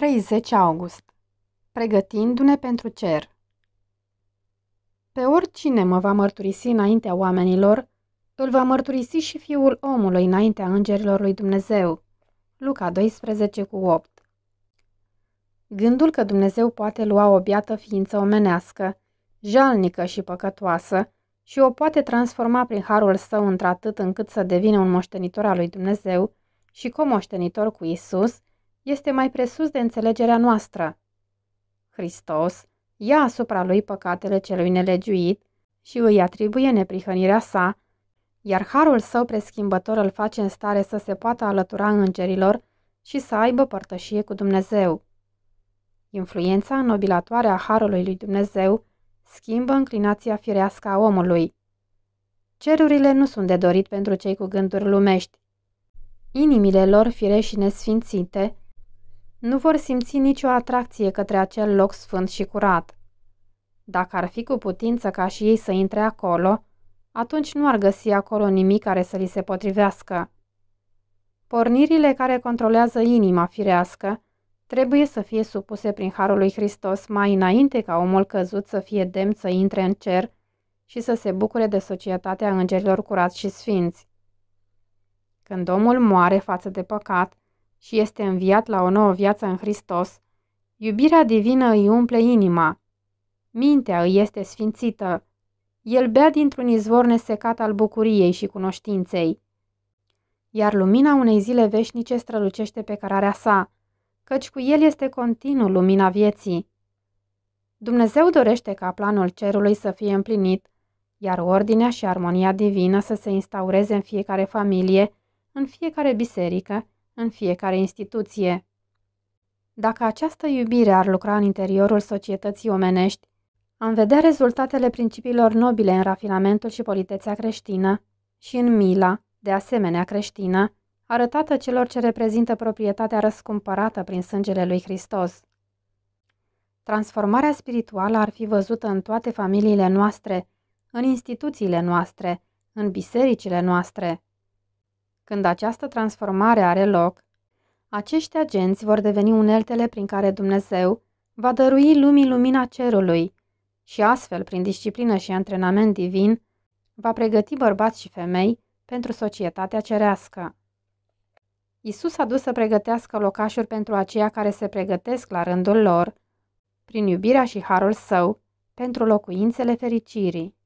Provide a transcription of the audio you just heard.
30 august. Pregătindu-ne pentru cer. Pe oricine mă va mărturisi înaintea oamenilor, îl va mărturisi și fiul omului înaintea îngerilor lui Dumnezeu. Luca 12 cu 8 Gândul că Dumnezeu poate lua o biată ființă omenească, jalnică și păcătoasă, și o poate transforma prin harul său într-atât încât să devină un moștenitor al lui Dumnezeu și comoștenitor cu Isus, este mai presus de înțelegerea noastră. Hristos ia asupra lui păcatele celui nelegiuit și îi atribuie neprihănirea sa, iar harul său preschimbător îl face în stare să se poată alătura îngerilor și să aibă părtășie cu Dumnezeu. Influența înnobilatoare a harului lui Dumnezeu schimbă înclinația firească a omului. Cerurile nu sunt de dorit pentru cei cu gânduri lumești. Inimile lor firești și nesfințite nu vor simți nicio atracție către acel loc sfânt și curat. Dacă ar fi cu putință ca și ei să intre acolo, atunci nu ar găsi acolo nimic care să li se potrivească. Pornirile care controlează inima firească trebuie să fie supuse prin Harul lui Hristos mai înainte ca omul căzut să fie demn să intre în cer și să se bucure de societatea îngerilor curați și sfinți. Când omul moare față de păcat, și este înviat la o nouă viață în Hristos, iubirea divină îi umple inima, mintea îi este sfințită, el bea dintr-un izvor nesecat al bucuriei și cunoștinței. Iar lumina unei zile veșnice strălucește pe cărarea sa, căci cu el este continuu lumina vieții. Dumnezeu dorește ca planul cerului să fie împlinit, iar ordinea și armonia divină să se instaureze în fiecare familie, în fiecare biserică în fiecare instituție. Dacă această iubire ar lucra în interiorul societății omenești, am vedea rezultatele principiilor nobile în rafinamentul și politețea creștină și în mila, de asemenea creștină, arătată celor ce reprezintă proprietatea răscumpărată prin sângele lui Hristos. Transformarea spirituală ar fi văzută în toate familiile noastre, în instituțiile noastre, în bisericile noastre. Când această transformare are loc, acești agenți vor deveni uneltele prin care Dumnezeu va dărui lumii lumina cerului și astfel, prin disciplină și antrenament divin, va pregăti bărbați și femei pentru societatea cerească. Isus a dus să pregătească locașuri pentru aceia care se pregătesc la rândul lor, prin iubirea și harul său, pentru locuințele fericirii.